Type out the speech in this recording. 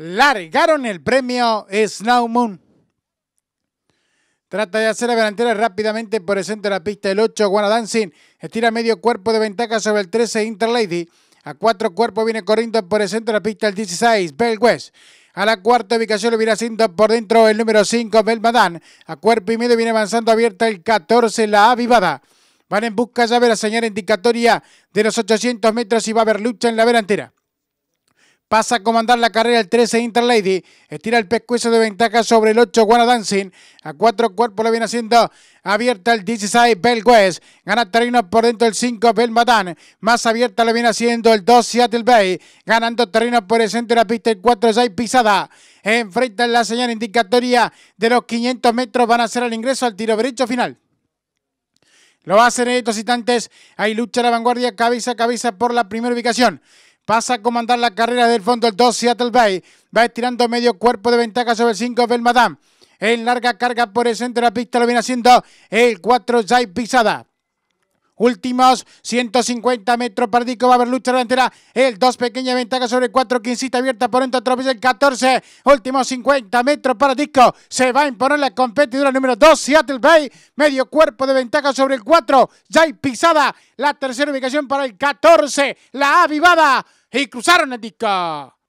largaron el premio Snow Moon. Trata de hacer la delantera rápidamente por el centro de la pista. El 8, Guana Dancing, estira medio cuerpo de ventaja sobre el 13, Interlady. A cuatro cuerpos viene corriendo por el centro de la pista el 16, Bell West. A la cuarta ubicación lo viene haciendo por dentro el número 5, Belmadán. A cuerpo y medio viene avanzando abierta el 14, la avivada. Van en busca ya de la señal indicatoria de los 800 metros y va a haber lucha en la delantera. Pasa a comandar la carrera el 13 Interlady. Estira el pescuezo de ventaja sobre el 8 Guana Dancing. A cuatro cuerpos lo viene haciendo abierta el 16 Bell West. Gana terreno por dentro el 5 Bell Madan. Más abierta lo viene haciendo el 2 Seattle Bay. Ganando terreno por el centro de la pista el 4 6 Pisada. Enfrenta la señal indicatoria de los 500 metros. Van a ser el ingreso al tiro derecho final. Lo hacen estos instantes. Ahí lucha la vanguardia cabeza a cabeza por la primera ubicación. Pasa a comandar la carrera del fondo el 2 Seattle Bay. Va estirando medio cuerpo de ventaja sobre el 5 Belmadam. En larga carga por el centro de la pista lo viene haciendo el 4 Jai Pisada. Últimos 150 metros. para Disco. va a haber lucha delantera. El 2 pequeña ventaja sobre el 4. Quincita abierta por dentro. Otra el 14. Últimos 50 metros para Disco. Se va a imponer la competidora número 2. Seattle Bay. Medio cuerpo de ventaja sobre el 4. Ya hay pisada. La tercera ubicación para el 14. La avivada. Y cruzaron el disco.